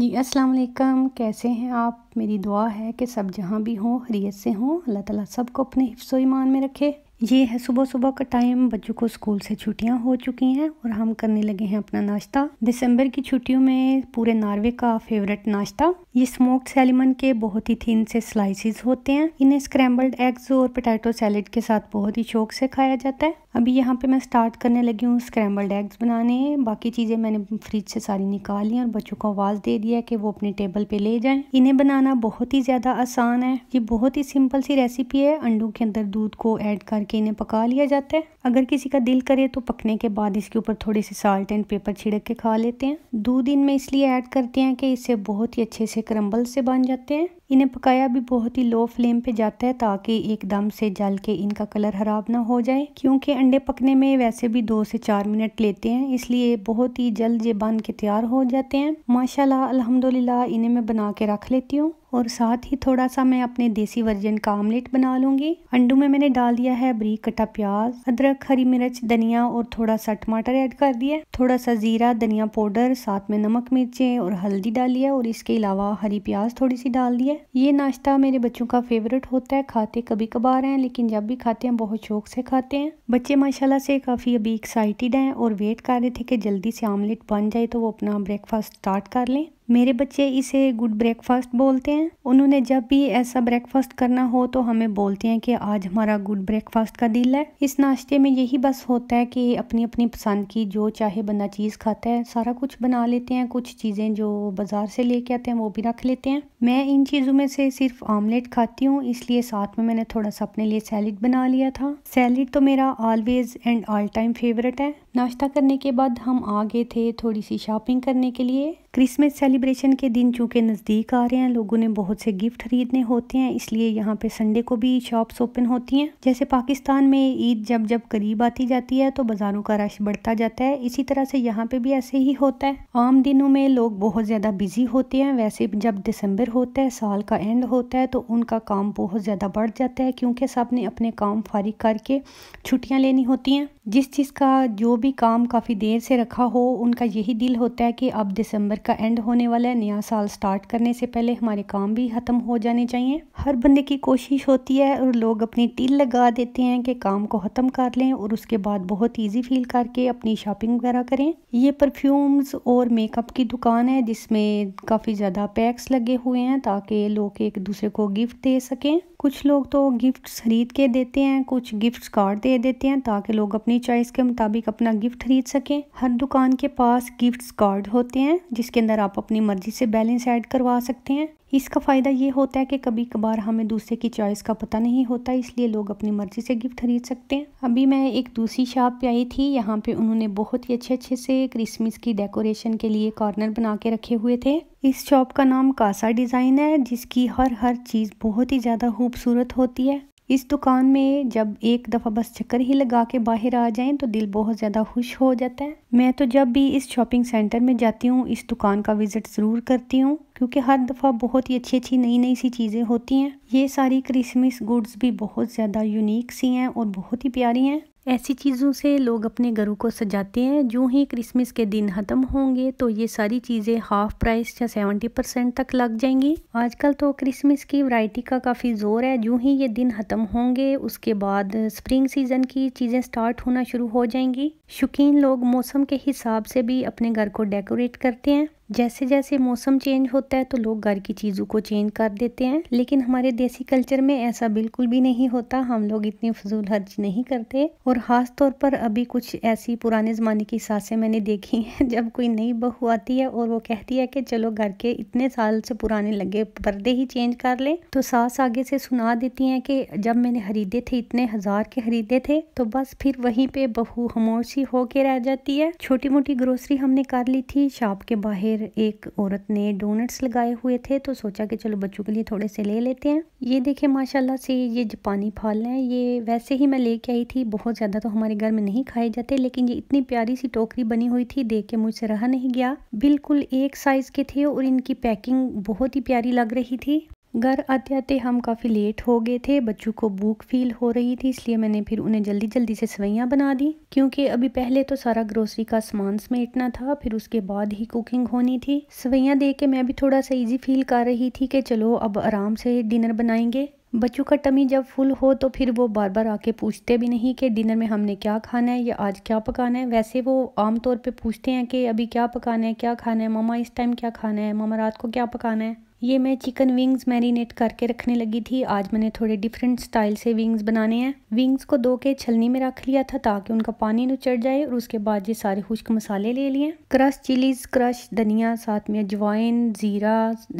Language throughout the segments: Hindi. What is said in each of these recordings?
जी अस्सलाम वालेकुम कैसे हैं आप मेरी दुआ है कि सब जहाँ भी हों हरीत से हों अल्लाह ताला सबको अपने हिफ्सो ईमान में रखे ये है सुबह सुबह का टाइम बच्चों को स्कूल से छुट्टियां हो चुकी हैं और हम करने लगे हैं अपना नाश्ता दिसंबर की छुट्टियों में पूरे नॉर्वे का फेवरेट नाश्ता ये स्मोक्ड सैलमन के बहुत ही थिन से स्लाइसेस होते हैं इन्हें स्क्रैम्बल्ड एग्स और पोटैटो सैलेड के साथ बहुत ही शौक से खाया जाता है अभी यहाँ पे मैं स्टार्ट करने लगी हूँ स्क्रैम्बल्ड एग्स बनाने बाकी चीज़ें मैंने फ्रिज से सारी निकाल ली और बच्चों को आवाज़ दे दिया कि वो अपने टेबल पे ले जाएं इन्हें बनाना बहुत ही ज़्यादा आसान है ये बहुत ही सिंपल सी रेसिपी है अंडों के अंदर दूध को ऐड करके इन्हें पका लिया जाता है अगर किसी का दिल करे तो पकने के बाद इसके ऊपर थोड़ी सी साल्ट एंड पेपर छिड़क के खा लेते हैं दूध इनमें इसलिए ऐड करते हैं कि इसे बहुत ही अच्छे से क्रम्बल से बन जाते हैं इन्हें पकाया भी बहुत ही लो फ्लेम पे जाता है ताकि एकदम से जल के इनका कलर ख़राब ना हो जाए क्योंकि अंडे पकने में वैसे भी दो से चार मिनट लेते हैं इसलिए बहुत ही जल्द ये बन के तैयार हो जाते हैं माशाल्लाह अल्हम्दुलिल्लाह इन्हें मैं बना के रख लेती हूँ और साथ ही थोड़ा सा मैं अपने देसी वर्जन का आमलेट बना लूंगी अंडू में मैंने डाल दिया है बरीक कटा प्याज अदरक हरी मिर्च धनिया और थोड़ा सा टमाटर ऐड कर दिया थोड़ा सा जीरा धनिया पाउडर साथ में नमक मिर्चें और हल्दी डाली है और इसके अलावा हरी प्याज थोड़ी सी डाल दी है ये नाश्ता मेरे बच्चों का फेवरेट होता है खाते कभी कभार हैं लेकिन जब भी खाते हैं बहुत शौक से खाते हैं बच्चे माशाला से काफ़ी अभी एक्साइटेड है और वेट कर रहे थे कि जल्दी से आमलेट बन जाए तो वो अपना ब्रेकफास्ट स्टार्ट कर लें मेरे बच्चे इसे गुड ब्रेकफास्ट बोलते हैं उन्होंने जब भी ऐसा ब्रेकफास्ट करना हो तो हमें बोलते हैं कि आज हमारा गुड ब्रेकफास्ट का दिल है इस नाश्ते में यही बस होता है कि अपनी अपनी पसंद की जो चाहे बंदा चीज़ खाता है सारा कुछ बना लेते हैं कुछ चीज़ें जो बाज़ार से लेके आते हैं वो भी रख लेते हैं मैं इन चीज़ों में से सिर्फ आमलेट खाती हूँ इसलिए साथ में मैंने थोड़ा सा अपने लिए सैलड बना लिया था सैलड तो मेरा always and all time favourite है नाश्ता करने के बाद हम आ गए थे थोड़ी सी शॉपिंग करने के लिए क्रिसमस सेलिब्रेशन के दिन चूँकि नज़दीक आ रहे हैं लोगों ने बहुत से गिफ्ट खरीदने होते हैं इसलिए यहाँ पे संडे को भी शॉप्स ओपन होती हैं जैसे पाकिस्तान में ईद जब जब करीब आती जाती है तो बाज़ारों का रश बढ़ता जाता है इसी तरह से यहाँ पे भी ऐसे ही होता है आम दिनों में लोग बहुत ज़्यादा बिजी होते हैं वैसे जब दिसंबर होता है साल का एंड होता है तो उनका काम बहुत ज़्यादा बढ़ जाता है क्योंकि सब ने अपने काम फारिग करके छुट्टियाँ लेनी होती हैं जिस चीज़ का जो भी काम काफ़ी देर से रखा हो उनका यही दिल होता है कि अब दिसंबर का एंड होने वाला है नया साल स्टार्ट करने से पहले हमारे काम भी ख़त्म हो जाने चाहिए हर बंदे की कोशिश होती है और लोग अपनी टील लगा देते हैं कि काम को ख़त्म कर लें और उसके बाद बहुत ईजी फील करके अपनी शॉपिंग वगैरह करें ये परफ्यूम्स और मेकअप की दुकान है जिसमें काफ़ी ज़्यादा पैक्स लगे हुए हैं ताकि लोग एक दूसरे को गिफ्ट दे सकें कुछ लोग तो गिफ्ट्स खरीद के देते हैं कुछ गिफ्ट्स कार्ड दे देते हैं ताकि लोग अपनी चॉइस के मुताबिक अपना अपना गिफ्ट खरीद सकें हर दुकान के पास गिफ्ट्स कार्ड होते हैं जिसके अंदर आप अपनी मर्जी से बैलेंस ऐड करवा सकते हैं इसका फ़ायदा ये होता है कि कभी कभार हमें दूसरे की चॉइस का पता नहीं होता इसलिए लोग अपनी मर्ज़ी से गिफ्ट खरीद सकते हैं अभी मैं एक दूसरी शॉप पे आई थी यहाँ पे उन्होंने बहुत ही अच्छे अच्छे से क्रिसमस की डेकोरेशन के लिए कॉर्नर बना के रखे हुए थे इस शॉप का नाम कासा डिज़ाइन है जिसकी हर हर चीज़ बहुत ही ज़्यादा खूबसूरत होती है इस दुकान में जब एक दफ़ा बस चक्कर ही लगा के बाहर आ जाएं तो दिल बहुत ज़्यादा खुश हो जाता है मैं तो जब भी इस शॉपिंग सेंटर में जाती हूँ इस दुकान का विज़िट ज़रूर करती हूँ क्योंकि हर दफ़ा बहुत ही अच्छी अच्छी नई नई सी चीज़ें होती हैं ये सारी क्रिसमस गुड्स भी बहुत ज़्यादा यूनिक सी हैं और बहुत ही प्यारी हैं ऐसी चीज़ों से लोग अपने घरों को सजाते हैं जो ही क्रिसमस के दिन ख़त्म होंगे तो ये सारी चीज़ें हाफ़ प्राइस या सेवेंटी परसेंट तक लग जाएंगी आजकल तो क्रिसमस की वैरायटी का काफ़ी ज़ोर है जो ही ये दिन ख़त्म होंगे उसके बाद स्प्रिंग सीज़न की चीज़ें स्टार्ट होना शुरू हो जाएंगी शौकीन लोग मौसम के हिसाब से भी अपने घर को डेकोरेट करते हैं जैसे जैसे मौसम चेंज होता है तो लोग घर की चीज़ों को चेंज कर देते हैं लेकिन हमारे देसी कल्चर में ऐसा बिल्कुल भी नहीं होता हम लोग इतनी फजूल हर्ज नहीं करते और ख़ास तौर पर अभी कुछ ऐसी पुराने ज़माने की सासें मैंने देखी हैं जब कोई नई बहू आती है और वो कहती है कि चलो घर के इतने साल से पुराने लगे पर्दे ही चेंज कर लें तो सास आगे से सुना देती हैं कि जब मैंने खरीदे थे इतने हज़ार के खरीदे थे तो बस फिर वहीं पे बहू खामोशी होके रह जाती है छोटी मोटी ग्रोसरी हमने कर ली थी शॉप के बाहर फिर एक औरत ने डोनट्स लगाए हुए थे तो सोचा कि चलो बच्चों के लिए थोड़े से ले लेते हैं ये देखें माशाल्लाह से ये जापानी फल हैं ये वैसे ही मैं लेके आई थी बहुत ज़्यादा तो हमारे घर में नहीं खाए जाते लेकिन ये इतनी प्यारी सी टोकरी बनी हुई थी देख के मुझसे रहा नहीं गया बिल्कुल एक साइज़ के थे और इनकी पैकिंग बहुत ही प्यारी लग रही थी घर आते आते हम काफ़ी लेट हो गए थे बच्चों को भूख फील हो रही थी इसलिए मैंने फिर उन्हें जल्दी जल्दी से सवैयाँ बना दी क्योंकि अभी पहले तो सारा ग्रोसरी का सामान समेटना था फिर उसके बाद ही कुकिंग होनी थी सवैयाँ दे के मैं भी थोड़ा सा ईजी फील कर रही थी कि चलो अब आराम से डिनर बनाएंगे बच्चों का टमी जब फुल हो तो फिर वो बार बार आके पूछते भी नहीं कि डिनर में हमने क्या खाना है या आज क्या पकाना है वैसे वो आमतौर पे पूछते हैं कि अभी क्या पकाना है क्या खाना है मामा इस टाइम क्या खाना है मामा रात को क्या पकाना है ये मैं चिकन विंग्स मैरिनेट करके रखने लगी थी आज मैंने थोड़े डिफरेंट स्टाइल से विंग्स बनाने हैं विंग्स को दो के छलनी में रख लिया था ताकि उनका पानी चढ़ जाए और उसके बाद ये सारे खुश्क मसाले ले लिए क्रश चिलीज क्रश धनिया साथ में अजवाइन ज़ीरा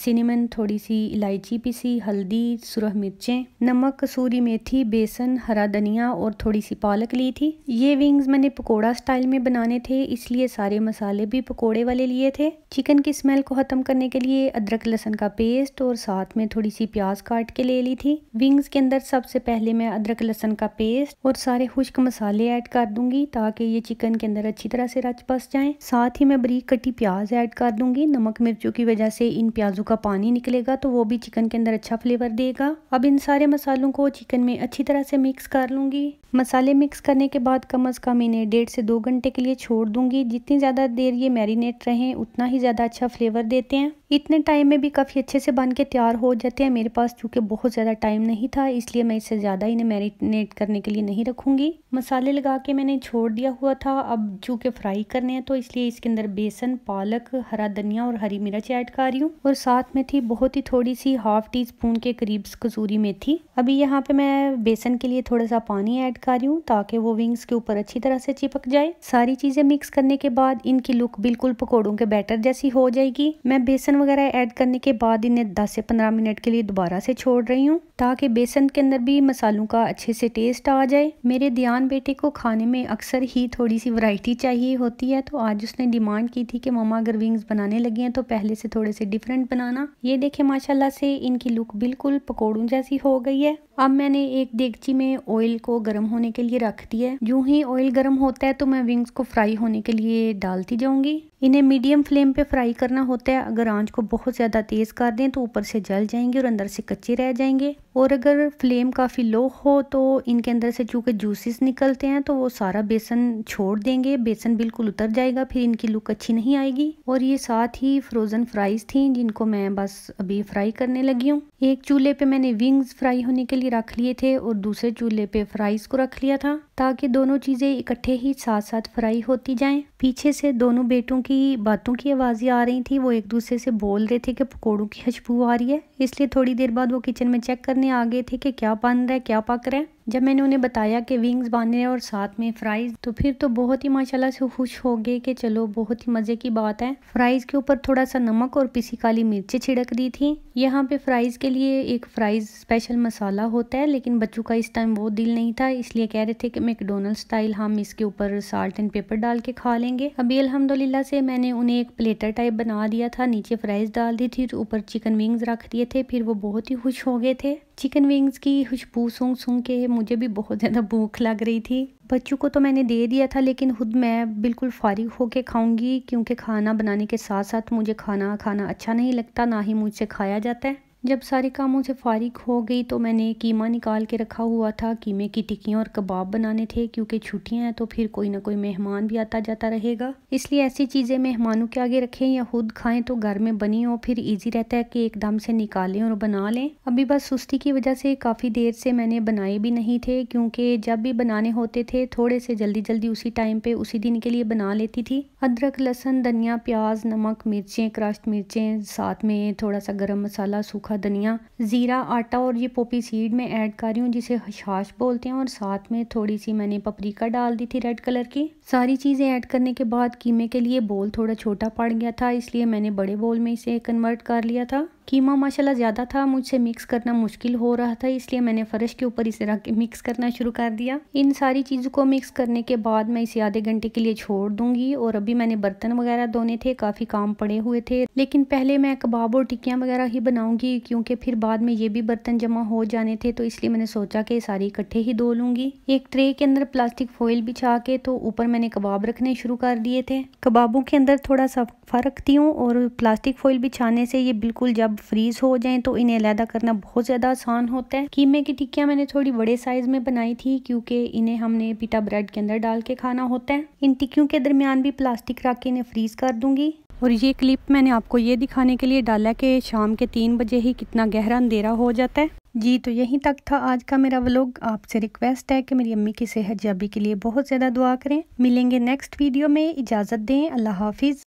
सिनेमन थोड़ी सी इलायची पीसी हल्दी सुरह मिर्चें नमक सूरी मेथी बेसन हरा धनिया और थोड़ी सी पालक ली थी ये विंग्स मैंने पकौड़ा स्टाइल में बनाने थे इसलिए सारे मसाले भी पकौड़े वाले लिए थे चिकन की स्मेल को ख़त्म करने के लिए अदरक लहसन का का पेस्ट और साथ में थोड़ी सी प्याज काट के ले ली थी विंग्स के अंदर सबसे पहले मैं अदरक लहसन का पेस्ट और सारे खुश्क मसाले ऐड कर दूंगी ताकि ये चिकन के अंदर अच्छी तरह से रच बस जाए साथ ही मैं बरीक कटी प्याज ऐड कर दूंगी नमक मिर्चों की वजह से इन प्याजों का पानी निकलेगा तो वो भी चिकन के अंदर अच्छा फ्लेवर देगा अब इन सारे मसालों को चिकन में अच्छी तरह से मिक्स कर लूंगी मसाले मिक्स करने के बाद कम अज़ कम इन्हें डेढ़ से दो घंटे के लिए छोड़ दूंगी जितनी ज़्यादा देर ये मैरिनेट रहे उतना ही ज़्यादा अच्छा फ्लेवर देते हैं इतने टाइम में भी काफ़ी अच्छे से बन के तैयार हो जाते हैं मेरे पास चूँकि बहुत ज़्यादा टाइम नहीं था इसलिए मैं इससे ज़्यादा इन्हें मैरिनेट करने के लिए नहीं रखूँगी मसाले लगा के मैंने छोड़ दिया हुआ था अब चूँकि फ्राई करने हैं तो इसलिए इसके अंदर बेसन पालक हरा धनिया और हरी मिर्च ऐड कर रही हूँ और साथ में थी बहुत ही थोड़ी सी हाफ टी स्पून के करीब कसूरी मेथी अभी यहाँ पे मैं बेसन के लिए थोड़ा सा पानी ऐड कर रही हूँ ताकि वो विंग्स के ऊपर अच्छी तरह से चिपक जाए सारी चीज़ें मिक्स करने के बाद इनकी लुक बिल्कुल पकौड़ों के बैटर जैसी हो जाएगी मैं बेसन वगैरह ऐड करने के बाद इन्हें 10 से 15 मिनट के लिए दोबारा से छोड़ रही हूँ ताकि बेसन के अंदर भी मसालों का अच्छे से टेस्ट आ जाए मेरे दियान बेटे को खाने में अक्सर ही थोड़ी सी वैरायटी चाहिए होती है तो आज उसने डिमांड की थी कि मामा अगर विंग्स बनाने लगी हैं तो पहले से थोड़े से डिफरेंट बनाना ये देखे माशाल्लाह से इनकी लुक बिल्कुल पकौड़ों जैसी हो गई है अब मैंने एक देगची में ऑयल को गर्म होने के लिए रख दिया है जूँ ही ऑयल गर्म होता है तो मैं विंग्स को फ्राई होने के लिए डालती जाऊंगी इन्हें मीडियम फ्लेम पे फ्राई करना होता है अगर आंच को बहुत ज़्यादा तेज़ कर दें तो ऊपर से जल जाएंगे और अंदर से कच्चे रह जाएंगे और अगर फ्लेम काफ़ी लो हो तो इनके अंदर से चूँकि जूसेस निकलते हैं तो वो सारा बेसन छोड़ देंगे बेसन बिल्कुल उतर जाएगा फिर इनकी लुक अच्छी नहीं आएगी और ये साथ ही फ्रोज़न फ्राइज़ थी जिनको मैं बस अभी फ्राई करने लगी हूँ एक चूल्हे पे मैंने विंग्स फ्राई होने के लिए रख लिए थे और दूसरे चूल्हे पे फ्राइज़ को रख लिया था ताकि दोनों चीज़ें इकट्ठे ही साथ साथ फ्राई होती जाएँ पीछे से दोनों बेटों की बातों की आवाज़ें आ रही थी वो एक दूसरे से बोल रहे थे कि पकौड़ों की खुशबू आ रही है इसलिए थोड़ी देर बाद वो किचन में चेक करने आ गए थे कि क्या बन रहा है क्या पक रहा है जब मैंने उन्हें बताया कि विंग्स बांधने और साथ में फ्राइज़ तो फिर तो बहुत ही माशाल्लाह से खुश हो गए कि चलो बहुत ही मज़े की बात है फ्राइज़ के ऊपर थोड़ा सा नमक और पिसी काली मिर्ची छिड़क दी थी यहाँ पे फ्राइज़ के लिए एक फ्राइज़ स्पेशल मसाला होता है लेकिन बच्चों का इस टाइम वो दिल नहीं था इसलिए कह रहे थे कि मैकडोनल्ड स्टाइल हम इसके ऊपर साल्ट एंड पेपर डाल के खा लेंगे अभी अलहमदुल्ला से मैंने उन्हें एक प्लेटर टाइप बना दिया था नीचे फ्राइज़ डाल दी थी तो ऊपर चिकन विंग्स रख दिए थे फिर वो बहुत ही खुश हो गए थे चिकन विंग्स की खुशबू सूंघ सूंघ के मुझे भी बहुत ज़्यादा भूख लग रही थी बच्चों को तो मैंने दे दिया था लेकिन खुद मैं बिल्कुल फारिग होके खाऊंगी क्योंकि खाना बनाने के साथ साथ मुझे खाना खाना अच्छा नहीं लगता ना ही मुझसे खाया जाता है जब सारे कामों से फारिग हो गई तो मैंने कीमा निकाल के रखा हुआ था कीमे की टिक्कियाँ और कबाब बनाने थे क्योंकि छुट्टियाँ हैं तो फिर कोई ना कोई मेहमान भी आता जाता रहेगा इसलिए ऐसी चीज़ें मेहमानों के आगे रखें या खुद खाएं तो घर में बनी हो फिर ईजी रहता है कि एकदम से निकालें और बना लें अभी बस सुस्ती की वजह से काफ़ी देर से मैंने बनाए भी नहीं थे क्योंकि जब भी बनाने होते थे थोड़े से जल्दी जल्दी उसी टाइम पर उसी दिन के लिए बना लेती थी अदरक लहसन धनिया प्याज नमक मिर्चें क्रश्ड मिर्चें साथ में थोड़ा सा गर्म मसाला सूखा सूखा धनिया ज़ीरा आटा और ये पोपी सीड में ऐड कर रही हूँ जिसे हशाश बोलते हैं और साथ में थोड़ी सी मैंने पपरीका डाल दी थी रेड कलर की सारी चीज़ें ऐड करने के बाद कीमे के लिए बोल थोड़ा छोटा पड़ गया था इसलिए मैंने बड़े बोल में इसे कन्वर्ट कर लिया था कीमा माशाल्लाह ज़्यादा था मुझसे मिक्स करना मुश्किल हो रहा था इसलिए मैंने फ़र्श के ऊपर इसे रख मिक्स करना शुरू कर दिया इन सारी चीज़ों को मिक्स करने के बाद मैं इसे आधे घंटे के लिए छोड़ दूंगी और अभी मैंने बर्तन वगैरह धोने थे काफ़ी काम पड़े हुए थे लेकिन पहले मैं कबाब और टिक्कियाँ वगैरह ही बनाऊँगी क्योंकि फिर बाद में ये भी बर्तन जमा हो जाने थे तो इसलिए मैंने सोचा कि सारी इकट्ठे ही धो लूँगी एक ट्रे के अंदर प्लास्टिक फॉइल बिछा के तो ऊपर मैंने कबाब रखने शुरू कर दिए थे कबाबों के अंदर थोड़ा सा फर्क थी और प्लास्टिक फॉइल बिछाने से ये बिल्कुल जब फ्रीज़ हो जाएं तो इन्हें अलहदा करना बहुत ज़्यादा आसान होता है कीमे की टिक्किया मैंने थोड़ी बड़े साइज़ में बनाई थी क्योंकि इन्हें हमने पिटा ब्रेड के अंदर डाल के खाना होता है इन टिक्कियों के दरमियान भी प्लास्टिक रख के इन्हें फ्रीज़ कर दूंगी और ये क्लिप मैंने आपको ये दिखाने के लिए डाला कि शाम के तीन बजे ही कितना गहरा अंधेरा हो जाता है जी तो यहीं तक था आज का मेरा व्लॉग आपसे रिक्वेस्ट है कि मेरी अम्मी की सेहत जाबी के लिए बहुत ज़्यादा दुआ करें मिलेंगे नेक्स्ट वीडियो में इजाज़त दें अल्लाह हाफिज़